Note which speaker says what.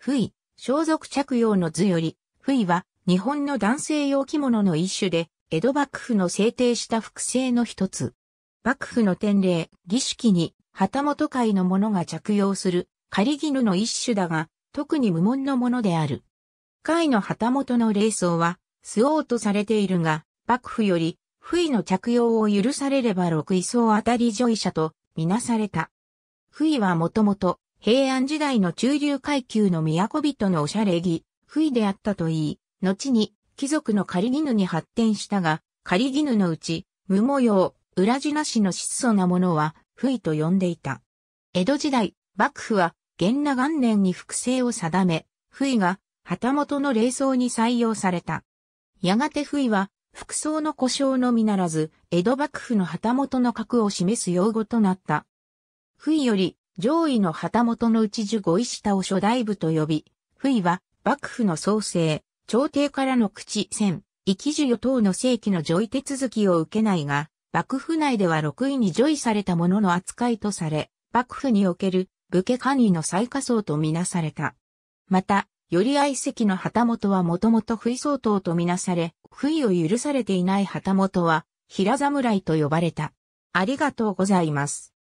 Speaker 1: 不
Speaker 2: 意、装束着用の図より、不意は日本の男性用着物の一種で、江戸幕府の制定した複製の一つ。幕府の典礼、儀式に、旗本会の者が着用する、仮絹の一種だが、特に無門のものである。会の旗本の礼装は、吸おうとされているが、幕府より、不意の着用を許されれば六位層あたり上位者と、みなされた。不意はもともと、平安時代の中流階級の都人のおしゃれ着、不意であったといい、後に貴族の狩衣に発展したが、狩衣のうち、無模様、裏地なしの質素なものは、不意と呼んでいた。江戸時代、幕府は、元那元年に複製を定め、不意が、旗本の霊装に採用された。やがて不意は、服装の故障のみならず、江戸幕府の旗本の格を示す用語となった。不意より、上位の旗本のうち十五位下を初代部と呼び、不意は幕府の創生、朝廷からの口戦、生き授与等の正規の上位手続きを受けないが、幕府内では6位に上位された者のの扱いとされ、幕府における武家官位の最下層とみなされた。また、より愛席の旗本はもともと不意相当とみなされ、不意を許されていない旗本は、平侍と呼ばれた。ありがとうございます。